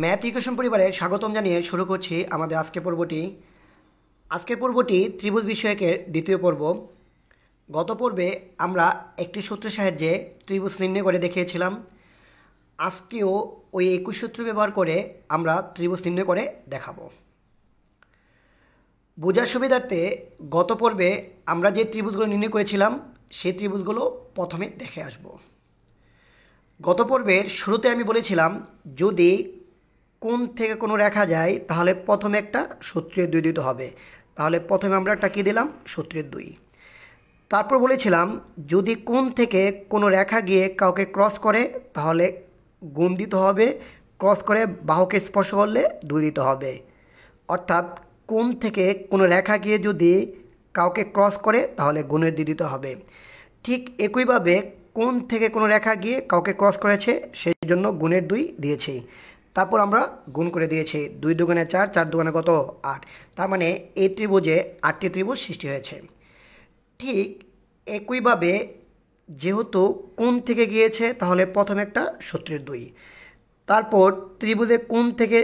math equation পরিবারে স্বাগতম জানিয়ে শুরু করছি আমাদের আজকের পর্বটি আজকের পর্বটি ত্রিভুজ বিষয়কের দ্বিতীয় পর্ব গত পর্বে আমরা একটি সূত্রের সাহায্যে ত্রিভুজ নির্ণয় করে দেখিয়েছিলাম আজকেও ওই একুশ সূত্র ব্যবহার করে আমরা ত্রিভুজ নির্ণয় করে দেখাবো বোঝার সুবিধার্থে গত পর্বে আমরা যে ত্রিভুজগুলো নির্ণয় করেছিলাম সেই ত্রিভুজগুলো প্রথমে দেখে আসব গত পর্বের শুরুতে আমি বলেছিলাম যদি কোন থেকে কোনো রেখা যায় তাহলে প্রথমে একটা সূত্রের দুই দিতে হবে তাহলে প্রথমে আমরা একটা কী দিলাম সূত্রের দুই তারপর বলেছিলাম যদি কোন থেকে কোনো রেখা গিয়ে কাউকে ক্রস করে তাহলে গুণ দিতে হবে ক্রস করে বাহুকে স্পর্শ করলে দুই দিতে হবে অর্থাৎ কোন থেকে কোনো রেখা গিয়ে যদি কাউকে ক্রস করে তাহলে গুণের দুই দিতে হবে ঠিক একইভাবে কোন থেকে কোনো রেখা গিয়ে কাউকে ক্রস করেছে সেই জন্য গুণের দুই দিয়েছি তারপর আমরা গুণ করে দিয়েছি দুই দোকানে চার চার দোকানে কত আট তার মানে এই ত্রিভুজে আটটি ত্রিভুজ সৃষ্টি হয়েছে ঠিক একইভাবে যেহেতু কোন থেকে গিয়েছে তাহলে প্রথম একটা সূত্রের দুই তারপর ত্রিভুজে কোন থেকে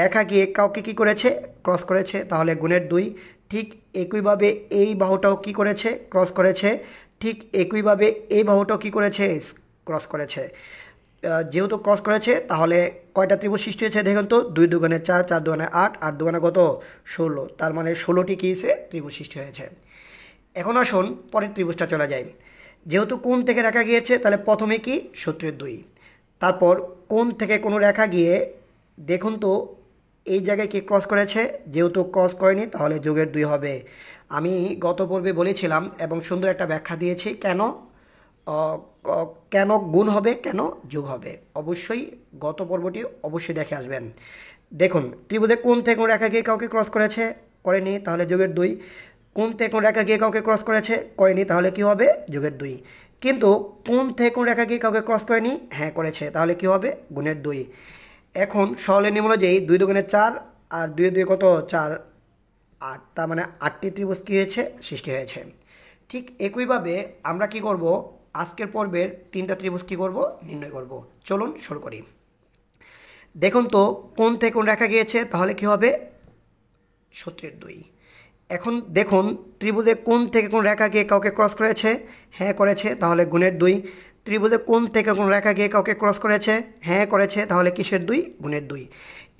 রেখা গিয়ে কাউকে কি করেছে ক্রস করেছে তাহলে গুণের দুই ঠিক একইভাবে এই বাহুটাও কি করেছে ক্রস করেছে ঠিক একইভাবে এই বাহুটাও কি করেছে ক্রস করেছে যেহেতু ক্রস করেছে তাহলে কয়টা ত্রিভুজ সৃষ্টি হয়েছে দেখুন তো দুই দুগানে চার চার দুগানে আট আট দুগানে গত ষোলো তার মানে ষোলোটি কী হয়েছে ত্রিভুজ সৃষ্টি হয়েছে এখন আসুন পরের ত্রিভুজটা চলে যায় যেহেতু কোন থেকে রেখা গিয়েছে তাহলে প্রথমে কি সূত্রের দুই তারপর কোন থেকে কোনো রেখা গিয়ে দেখুন তো এই জায়গায় কে ক্রস করেছে যেহেতু ক্রস করেনি তাহলে যোগের দুই হবে আমি গত পর্বে বলেছিলাম এবং সুন্দর একটা ব্যাখ্যা দিয়েছি কেন কেন গুণ হবে কেন যোগ হবে অবশ্যই গত পর্বটি অবশ্যই দেখে আসবেন দেখুন ত্রিভুজে কোন থেকে রেখা গিয়ে কাউকে ক্রস করেছে করেনি তাহলে যোগের দুই কোন থেকে রেখা গিয়ে কাউকে ক্রস করেছে করেনি তাহলে কি হবে যোগের দুই কিন্তু কোন থেকে কোন রেখা গিয়ে কাউকে ক্রস করেনি হ্যাঁ করেছে তাহলে কি হবে গুণের দুই এখন সহলের নিয়ম অনুযায়ী দুই দুগুণে চার আর দুই দুই কত চার আট তার মানে আটটি ত্রিভুজ কী হয়েছে সৃষ্টি হয়েছে ঠিক একইভাবে আমরা কি করব আজকের পর্বের তিনটা ত্রিভুজ কী করবো নির্ণয় করব চলুন শুরু করি দেখুন তো কোন থেকে কোন রেখা গিয়েছে তাহলে কি হবে সত্যের দুই এখন দেখুন ত্রিভুজে কোন থেকে কোন রেখা গিয়ে কাউকে ক্রস করেছে হ্যাঁ করেছে তাহলে গুণের দুই ত্রিভুজে কোন থেকে কোন রেখা গিয়ে কাউকে ক্রস করেছে হ্যাঁ করেছে তাহলে কিসের দুই গুণের দুই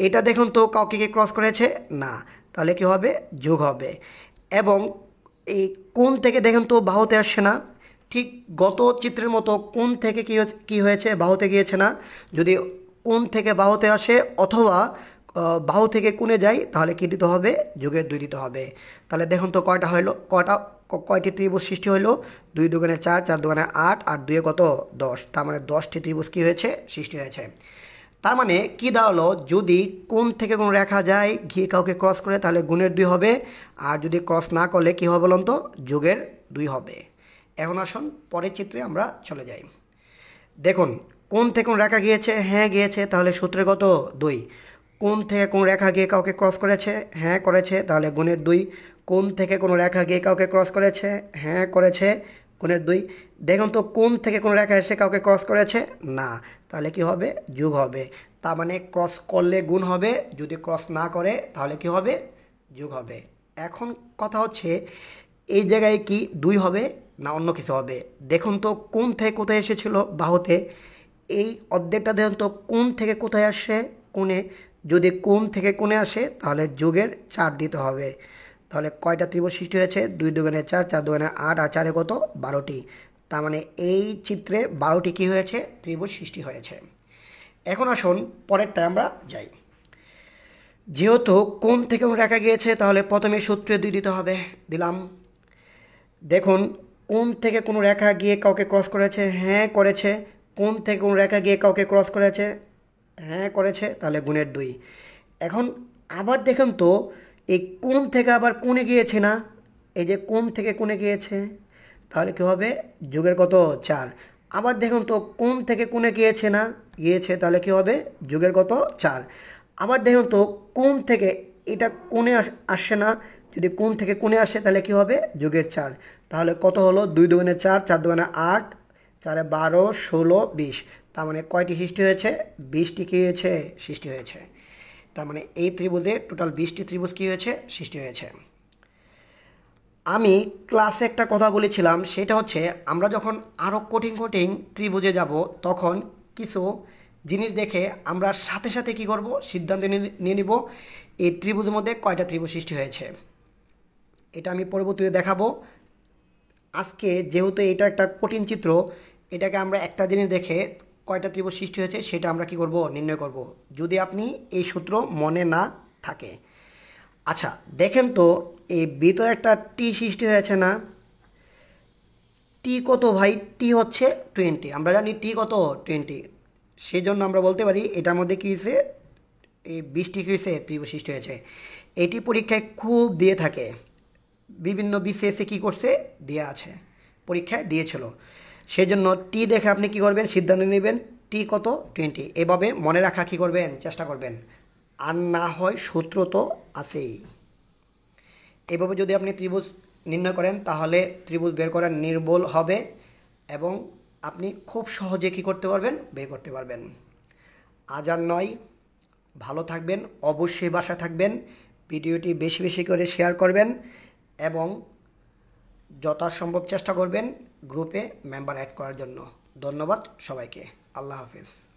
এটা দেখুন তো কাউকে গিয়ে ক্রস করেছে না তাহলে কি হবে যোগ হবে এবং এই কোন থেকে দেখুন তো বাহুতে আসছে না ঠিক গত চিত্রের মতো কোন থেকে কী কী হয়েছে বাহুতে গিয়েছে না যদি কোন থেকে বাহুতে আসে অথবা বাহু থেকে কোণে যায় তাহলে কী দিতে হবে যুগের দুই দিতে হবে তাহলে দেখুন তো কয়টা হইলো কয়টা কয়টি ত্রিভুজ সৃষ্টি হলো দুই দোকানে চার চার দোকানে আট আর দুয়ে কত দশ তার মানে দশটি ত্রিভুজ কী হয়েছে সৃষ্টি হয়েছে তার মানে কি দাঁড়ালো যদি কোন থেকে কোন রেখা যায় ঘিয়ে কাউকে ক্রস করে তাহলে গুণের দুই হবে আর যদি ক্রস না করলে কী হবে বলুন তো যুগের দুই হবে এখন আসুন পরের চিত্রে আমরা চলে যাই দেখুন কোন থেকে কোন রেখা গিয়েছে হ্যাঁ গিয়েছে তাহলে সূত্রে কত দুই কোন থেকে কোন রেখা গিয়ে কাউকে ক্রস করেছে হ্যাঁ করেছে তাহলে গুণের দুই কোন থেকে কোন রেখা গিয়ে কাউকে ক্রস করেছে হ্যাঁ করেছে গুণের দুই দেখুন তো কোন থেকে কোন রেখা এসে কাউকে ক্রস করেছে না তাহলে কি হবে যুগ হবে তার মানে ক্রস করলে গুণ হবে যদি ক্রস না করে তাহলে কি হবে যুগ হবে এখন কথা হচ্ছে এই জায়গায় কি দুই হবে না অন্য কিছু হবে দেখুন তো কোন থেকে কোথায় এসেছিল বাহুতে এই অর্ধেকটা দেখুন তো কোন থেকে কোথায় আসে কোণে যদি কোন থেকে কোণে আসে তাহলে যোগের চার দিতে হবে তাহলে কয়টা ত্রিভুজ সৃষ্টি হয়েছে দুই দোকানে চার চার দোকানে আট আর চারে কত বারোটি তার মানে এই চিত্রে বারোটি কী হয়েছে ত্রিভুজ সৃষ্টি হয়েছে এখন আসুন পরেরটা আমরা যাই যেহেতু কোন থেকে রাখা গিয়েছে তাহলে প্রথমে সূত্রে দুই দিতে হবে দিলাম দেখুন কোন থেকে কোনো রেখা গিয়ে কাউকে ক্রস করেছে হ্যাঁ করেছে কোন থেকে কোনো রেখা গিয়ে কাউকে ক্রস করেছে হ্যাঁ করেছে তাহলে গুণের দুই এখন আবার দেখুন তো এই কোন থেকে আবার কোণে গিয়েছে না এই যে কোন থেকে কোণে গিয়েছে তাহলে কী হবে যুগের কত চার আবার দেখুন তো কোন থেকে কোণে গিয়েছে না গিয়েছে তাহলে কী হবে যুগের কত চার আবার দেখুন তো কোন থেকে এটা কোণে আসছে না যদি কোন থেকে কোণে আসে তাহলে কি হবে যোগের চার তাহলে কত হলো দুই দোকানে চার চার দোকানে আট চারে বারো ষোলো বিশ তার মানে কয়টি সৃষ্টি হয়েছে বিশটি কী হয়েছে সৃষ্টি হয়েছে তার মানে এই ত্রিভুজে টোটাল বিশটি ত্রিভুজ কী হয়েছে সৃষ্টি হয়েছে আমি ক্লাসে একটা কথা বলেছিলাম সেটা হচ্ছে আমরা যখন আরও কঠিন কঠিন ত্রিভুজে যাব তখন কিছু জিনিস দেখে আমরা সাথে সাথে কি করব সিদ্ধান্ত নিয়ে নিব এই ত্রিভুজের মধ্যে কয়টা ত্রিভুজ সৃষ্টি হয়েছে এটা আমি পরবর্তীতে দেখাবো আজকে যেহেতু এটা একটা কঠিন চিত্র এটাকে আমরা একটা দিনে দেখে কয়টা ত্রিভুজ সৃষ্টি হয়েছে সেটা আমরা কি করব নির্ণয় করব যদি আপনি এই সূত্র মনে না থাকে আচ্ছা দেখেন তো এই ভিতরে একটা টি সৃষ্টি হয়েছে না টি কত ভাই টি হচ্ছে টোয়েন্টি আমরা জানি টি কত টোয়েন্টি সেই জন্য আমরা বলতে পারি এটার মধ্যে কী হয়েছে এই বৃষ্টি কী হয়েছে ত্রিভুজ সৃষ্টি হয়েছে এটি পরীক্ষায় খুব দিয়ে থাকে বিভিন্ন বিসিএসে e কী করছে দেওয়া আছে পরীক্ষায় দিয়েছিল সেজন্য টি দেখে আপনি কি করবেন সিদ্ধান্ত নেবেন টি কত টোয়েন্টি এভাবে মনে রাখা কি করবেন চেষ্টা করবেন আর না হয় সূত্র তো আছেই এভাবে যদি আপনি ত্রিভুজ নির্ণয় করেন তাহলে ত্রিভুজ বের করা নির্বল হবে এবং আপনি খুব সহজে কী করতে পারবেন বের করতে পারবেন আজ আর নয় ভালো থাকবেন অবশ্যই বাসা থাকবেন ভিডিওটি বেশি বেশি করে শেয়ার করবেন এবং যথাসম্ভব চেষ্টা করবেন গ্রুপে মেম্বার অ্যাড করার জন্য ধন্যবাদ সবাইকে আল্লাহ হাফিজ